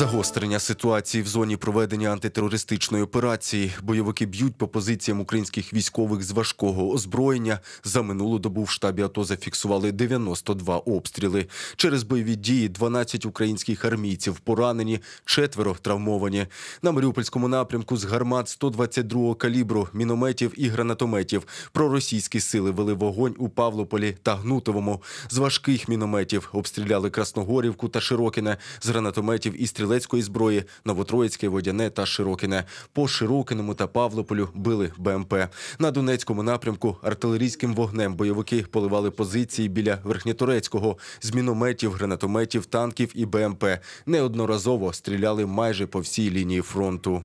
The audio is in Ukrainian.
Загострення ситуації в зоні проведення антитерористичної операції. Бойовики б'ють по позиціям українських військових з важкого озброєння. За минулу добу в штабі АТО зафіксували 92 обстріли. Через бойові дії 12 українських армійців поранені, четверо травмовані. На Маріупольському напрямку з гармат 122-го калібру, мінометів і гранатометів. Проросійські сили вели вогонь у Павлополі та Гнутовому. З важких мінометів обстріляли Красногорівку та Широкіне, з гранатометів і стріли стрілецької зброї, Новотроїцьке, Водяне та Широкине. По Широкиному та Павлополю били БМП. На Донецькому напрямку артилерійським вогнем бойовики поливали позиції біля Верхньоторецького з мінометів, гранатометів, танків і БМП. Неодноразово стріляли майже по всій лінії фронту.